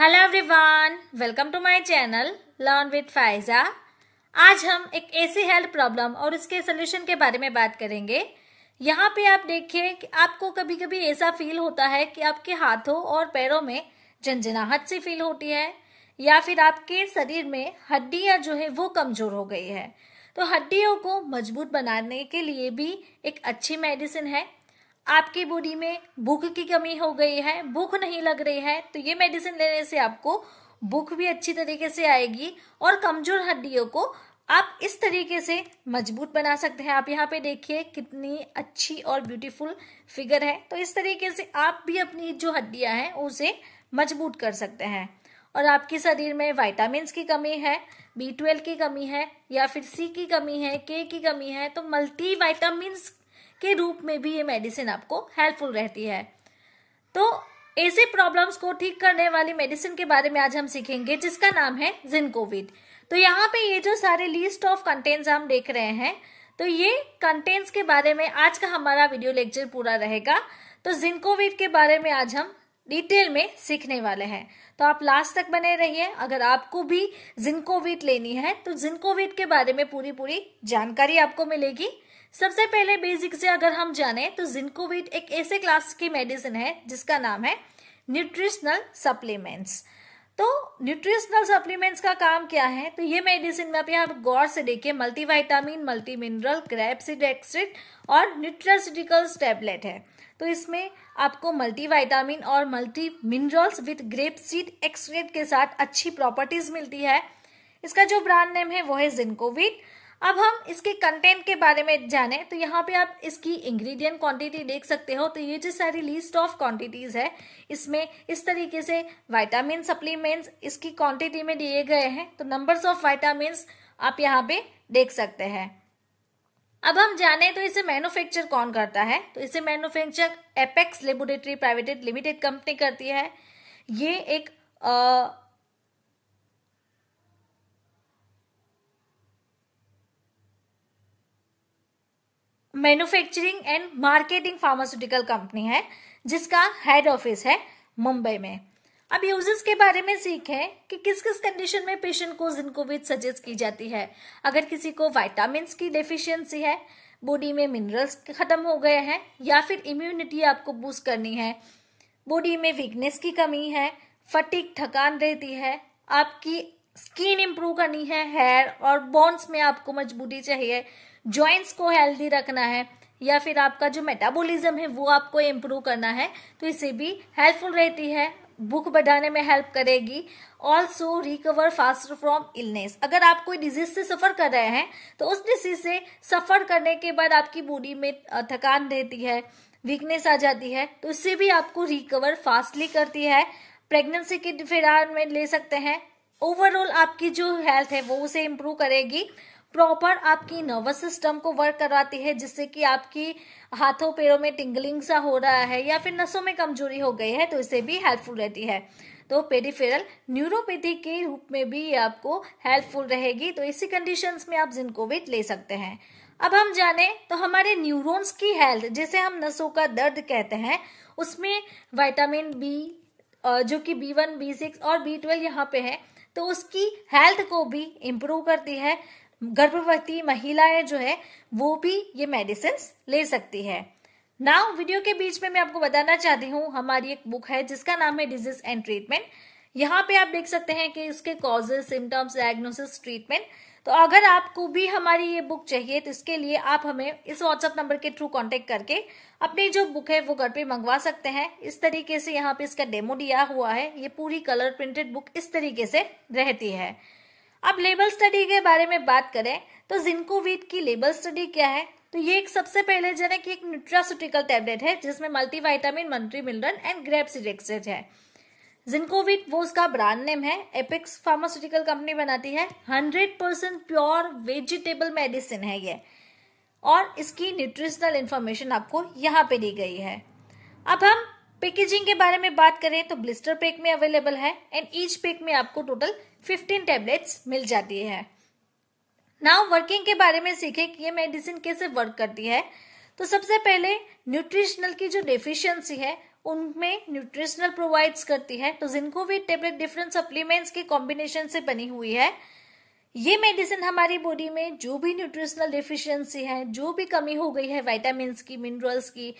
hello everyone welcome to my channel learn with Faiza आज हम एक ऐसी हेल्थ प्रॉब्लम और उसके सोल्यूशन के बारे में बात करेंगे यहाँ पे आप देखिए कि आपको कभी कभी ऐसा फील होता है कि आपके हाथों और पैरों में झंझनाहट सी फील होती है या फिर आपके शरीर में हड्डियां जो है वो कमजोर हो गई है तो हड्डियों को मजबूत बनाने के लिए भी एक अच्छी मेडिसिन है आपकी बॉडी में भूख की कमी हो गई है भूख नहीं लग रही है तो ये मेडिसिन लेने से आपको भूख भी अच्छी तरीके से आएगी और कमजोर हड्डियों को आप इस तरीके से मजबूत बना सकते हैं आप यहाँ पे देखिए कितनी अच्छी और ब्यूटीफुल फिगर है तो इस तरीके से आप भी अपनी जो हड्डियां हैं उसे मजबूत कर सकते हैं और आपके शरीर में वाइटामिन की कमी है बी ट्वेल्व की कमी है या फिर सी की कमी है के की कमी है तो मल्टी वाइटामिन के रूप में भी ये मेडिसिन आपको हेल्पफुल रहती है तो ऐसे प्रॉब्लम्स को ठीक करने वाली मेडिसिन के बारे में आज हम सीखेंगे जिसका नाम है जिनकोविड तो यहाँ पे ये जो सारे लिस्ट ऑफ कंटेंट्स हम देख रहे हैं तो ये कंटेंट्स के बारे में आज का हमारा वीडियो लेक्चर पूरा रहेगा तो जिनकोविड के बारे में आज हम डिटेल में सीखने वाले हैं तो आप लास्ट तक बने रहिए अगर आपको भी जिनकोविड लेनी है तो जिनकोविड के बारे में पूरी पूरी जानकारी आपको मिलेगी सबसे पहले बेसिक से अगर हम जाने तो जिंकोविट एक ऐसे क्लास की मेडिसिन है जिसका नाम है न्यूट्रिशनल सप्लीमेंट्स तो न्यूट्रिशनल सप्लीमेंट्स का काम क्या है तो ये मेडिसिन में आप गौर से देखिए multivitamin multi mineral grapeseed extract और न्यूट्रासिटिकल्स टेबलेट है तो इसमें आपको मल्टीवाइटामिन और multi minerals with grape seed के साथ अच्छी प्रॉपर्टीज मिलती है इसका जो ब्रांड नेम है वो है जिनकोविट अब हम इसके कंटेंट के बारे में जाने तो यहाँ पे आप इसकी इंग्रेडिएंट क्वांटिटी देख सकते हो तो ये जो सारी लिस्ट ऑफ क्वांटिटीज़ है इसमें इस तरीके से विटामिन सप्लीमेंट्स इसकी क्वांटिटी में दिए गए हैं तो नंबर्स ऑफ विटामिन आप यहाँ पे देख सकते हैं अब हम जाने तो इसे मैन्युफैक्चर कौन करता है तो इसे manufacture Apex laboratory private limited company करती है ये एक आ, manufacturing and marketing pharmaceutical company है जिसका हेड ऑफिस है मुंबई में अब यूजेस के बारे में सीखें कि किस किस कंडीशन में पेशेंट को जिनकोविद सजेस्ट की जाती है अगर किसी को वाइटामिन की डेफिशिएंसी है बॉडी में मिनरल्स खत्म हो गए हैं या फिर इम्यूनिटी आपको बूस्ट करनी है बॉडी में वीकनेस की कमी है फटिक थकान रहती है आपकी स्किन इम्प्रूव करनी है हेयर और बोन्स में आपको मजबूती चाहिए ज्वाइंट्स को हेल्दी रखना है या फिर आपका जो मेटाबॉलिज्म है वो आपको इम्प्रूव करना है तो इससे भी हेल्पफुल रहती है भूख बढ़ाने में हेल्प करेगी also recover faster from illness अगर आप कोई डिजीज से सफर कर रहे हैं तो उस डिजीज से सफर करने के बाद आपकी बॉडी में थकान रहती है वीकनेस आ जाती है तो इससे भी आपको रिकवर फास्टली करती है प्रेगनेंसी के फिरार में ले सकते हैं ओवरऑल आपकी जो हेल्थ है वो उसे इम्प्रूव करेगी प्रॉपर आपकी नर्वस सिस्टम को वर्क करवाती है जिससे कि आपकी हाथों पैरों में टिंगलिंग सा हो रहा है या फिर नसों में कमजोरी हो गई है तो इसे भी हेल्पफुल रहती है तो पेडिफेरल न्यूरोपैथी के रूप में भी आपको हेल्पफुल रहेगी तो इसी कंडीशंस में आप जिनकोविट ले सकते हैं अब हम जाने तो हमारे न्यूरॉन्स की हेल्थ जिसे हम नसों का दर्द कहते हैं उसमें वाइटामिन बी जो कि बी वन बी सिक्स और बी ट्वेल्व यहाँ पे है तो उसकी हेल्थ को भी इम्प्रूव करती है गर्भवती महिलाएं जो है वो भी ये मेडिसिन ले सकती है नाउ वीडियो के बीच में मैं आपको बताना चाहती हूँ हमारी एक बुक है जिसका नाम है डिजीज एंड ट्रीटमेंट यहाँ पे आप देख सकते हैं कि इसके कॉजेज सिम्टम्स डायग्नोसिस ट्रीटमेंट तो अगर आपको भी हमारी ये बुक चाहिए तो इसके लिए आप हमें इस व्हाट्सअप नंबर के थ्रू कांटेक्ट करके अपनी जो बुक है वो घर पे मंगवा सकते हैं इस तरीके से यहाँ पे इसका डेमो दिया हुआ है ये पूरी कलर प्रिंटेड बुक इस तरीके से रहती है अब लेबल स्टडी के बारे में बात करें तो जिनको की लेबल स्टडी क्या है तो ये एक सबसे पहले जनक एक न्यूट्रासुटिकल टैबलेट है जिसमें मल्टीवाइटामिन मंत्री मिनरल एंड ग्रेप इडेक्टेड है जिनकोविट वो उसका ब्रांड नेम है एपिक्स फार्मास्यूटिकल कंपनी बनाती है hundred percent pure vegetable medicine है ये और इसकी न्यूट्रिशनल इन्फॉर्मेशन आपको यहाँ पे दी गई है अब हम पैकेजिंग के बारे में बात करें तो ब्लिस्टर पैक में अवेलेबल है एंड ईच पैक में आपको टोटल 15 टेबलेट्स मिल जाती है नाउ वर्किंग के बारे में सीखे कि ये मेडिसिन कैसे वर्क करती है तो सबसे पहले न्यूट्रिशनल की जो डेफिशिएंसी है उनमें न्यूट्रिशनल प्रोवाइड्स करती है तो जिनको भी टेबलेट डिफरेंट सप्लीमेंट्स के कॉम्बिनेशन से बनी हुई है ये मेडिसिन हमारी बॉडी में जो भी न्यूट्रिशनल डिफिशियंसी है जो भी कमी हो गई है वाइटामिन की मिनरल्स की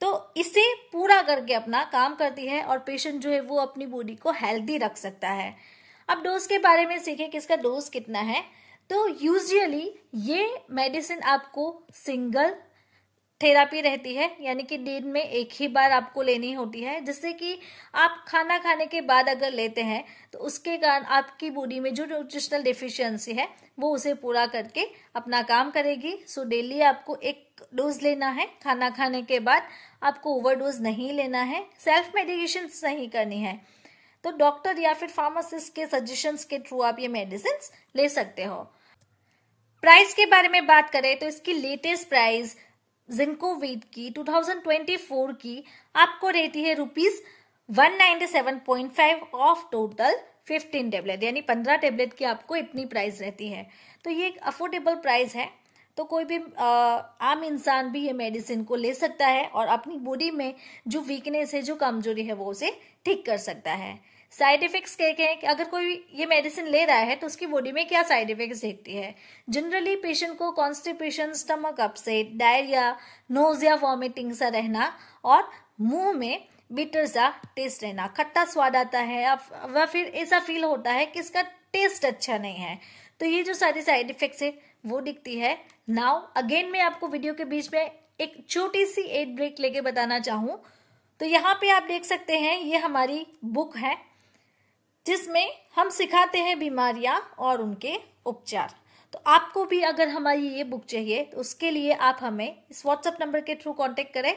तो इसे पूरा करके अपना काम करती है और पेशेंट जो है वो अपनी बॉडी को हेल्दी रख सकता है अब डोज के बारे में सीखे कि इसका डोज कितना है तो यूजली ये मेडिसिन आपको सिंगल थेरापी रहती है यानी कि दिन में एक ही बार आपको लेनी होती है जिससे कि आप खाना खाने के बाद अगर लेते हैं तो उसके कारण आपकी बॉडी में जो न्यूट्रिशनल डिफिशियंसी है वो उसे पूरा करके अपना काम करेगी सो डेली आपको एक डोज लेना है खाना खाने के बाद आपको डोज नहीं लेना है सेल्फ मेडिकेशन नहीं करनी है तो डॉक्टर या फिर फार्मासिस्ट के सजेशन के थ्रू आप ये मेडिसिन ले सकते हो प्राइस के बारे में बात करें तो इसकी लेटेस्ट प्राइस जिंको वीट की 2024 की आपको रहती है रुपीज 197.5 ऑफ टोटल 15 टेबलेट यानी 15 टेबलेट की आपको इतनी प्राइस रहती है तो ये एक अफोर्डेबल प्राइस है तो कोई भी आ, आम इंसान भी ये मेडिसिन को ले सकता है और अपनी बॉडी में जो वीकनेस है जो कमजोरी है वो उसे ठीक कर सकता है साइड इफेक्ट्स कह के कि अगर कोई ये मेडिसिन ले रहा है तो उसकी बॉडी में क्या साइड इफेक्ट्स देखती है जनरली पेशेंट को constipation stomach upset diarrhoea nausea या वॉमिटिंग सा रहना और मुंह में बिटर सा टेस्ट रहना खट्टा स्वाद आता है वह फिर ऐसा फील होता है कि इसका टेस्ट अच्छा नहीं है तो ये जो सारी साइड इफेक्ट्स है वो दिखती है नाउ अगेन मैं आपको वीडियो के बीच में एक छोटी सी एड ब्रेक लेके बताना चाहूं तो यहाँ पे आप देख सकते हैं ये हमारी बुक है जिसमें हम सिखाते हैं बीमारियां और उनके उपचार तो आपको भी अगर हमारी ये बुक चाहिए तो उसके लिए आप हमें इस व्हाट्सएप नंबर के थ्रू कांटेक्ट करें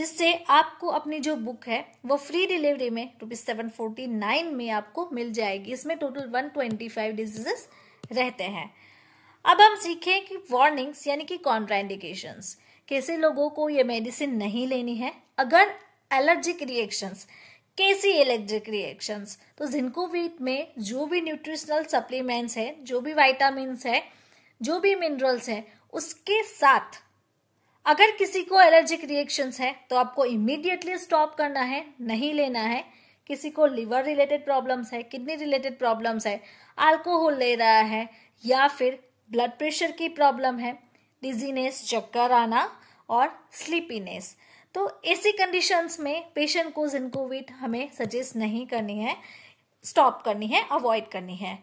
जिससे आपको अपनी जो बुक है वो फ्री डिलीवरी में रुपीज सेवन फोर्टी नाइन में आपको मिल जाएगी इसमें total one twenty five diseases रहते हैं अब हम सीखें कि वार्निंग्स यानी कि कॉन्ट्राइंडिकेशंस कैसे लोगों को ये मेडिसिन नहीं लेनी है अगर एलर्जिक रिएक्शंस कैसी एलर्जिक रिएक्शंस तो वीट में जो भी न्यूट्रिशनल सप्लीमेंट्स है जो भी वाइटामिन है जो भी मिनरल्स है उसके साथ अगर किसी को एलर्जिक रिएक्शंस है तो आपको इमीडिएटली स्टॉप करना है नहीं लेना है किसी को लिवर रिलेटेड प्रॉब्लम्स है किडनी रिलेटेड प्रॉब्लम्स है अल्कोहल ले रहा है या फिर ब्लड प्रेशर की प्रॉब्लम है डिजीनेस चक्कर आना और स्लीपीनेस तो ऐसी कंडीशंस में पेशेंट को जिनकोविट हमें सजेस्ट नहीं करनी है स्टॉप करनी है अवॉइड करनी है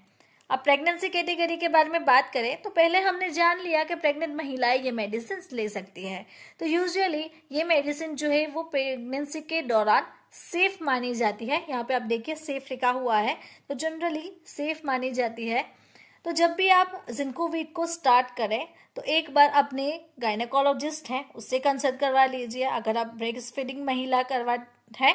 अब प्रेगनेंसी कैटेगरी के बारे में बात करें तो पहले हमने जान लिया कि प्रेग्नेंट महिलाएं ये मेडिसिन ले सकती है तो यूजुअली ये मेडिसिन जो है वो प्रेगनेंसी के दौरान सेफ मानी जाती है यहाँ पे आप देखिए सेफ लिखा हुआ है तो जनरली सेफ मानी जाती है तो जब भी आप जिंकोवीट को स्टार्ट करें तो एक बार अपने गायनेकोलॉजिस्ट हैं उससे कंसल्ट करवा लीजिए अगर आप ब्रेक्स फीडिंग महिला करवा है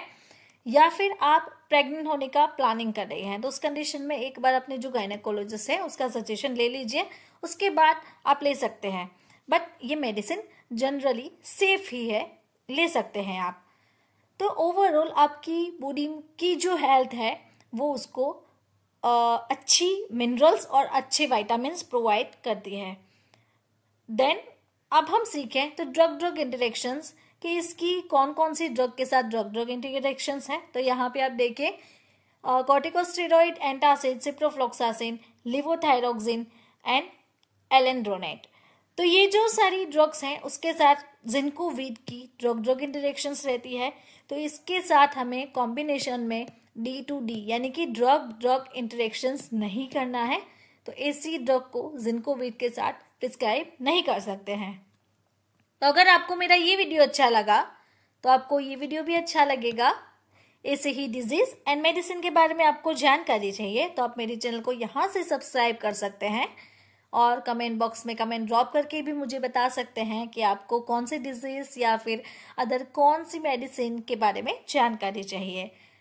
या फिर आप प्रेग्नेंट होने का प्लानिंग कर रही हैं तो उस कंडीशन में एक बार अपने जो गायनेकोलॉजिस्ट है उसका सजेशन ले लीजिए उसके बाद आप ले सकते हैं बट ये मेडिसिन जनरली सेफ ही है ले सकते हैं आप तो ओवरऑल आपकी बॉडी की जो हेल्थ है वो उसको अच्छी मिनरल्स और अच्छे वाइटामिन प्रोवाइड करती है देन अब हम सीखें तो ड्रग ड्रग इंटरेक्शंस कि इसकी कौन कौन सी ड्रग के साथ ड्रग ड्रग इंटरेक्शंस हैं तो यहाँ पे आप देखें corticosteroid antacid ciprofloxacin levothyroxine and alendronate तो ये जो सारी ड्रग्स हैं उसके साथ जिनको वीड की ड्रग ड्रग इंटरेक्शंस रहती है तो इसके साथ हमें कॉम्बिनेशन में डी टू डी यानी कि ड्रग ड्रग इंटरेक्शन नहीं करना है तो ऐसी ड्रग को जिनकोविट के साथ प्रिस्क्राइब नहीं कर सकते हैं तो अगर आपको मेरा ये वीडियो अच्छा लगा तो आपको ये वीडियो भी अच्छा लगेगा ऐसे ही डिजीज एंड मेडिसिन के बारे में आपको जानकारी चाहिए तो आप मेरे चैनल को यहाँ से सब्सक्राइब कर सकते हैं और कमेंट बॉक्स में कमेंट ड्रॉप करके भी मुझे बता सकते हैं कि आपको कौन सी डिजीज या फिर अदर कौन सी मेडिसिन के बारे में जानकारी चाहिए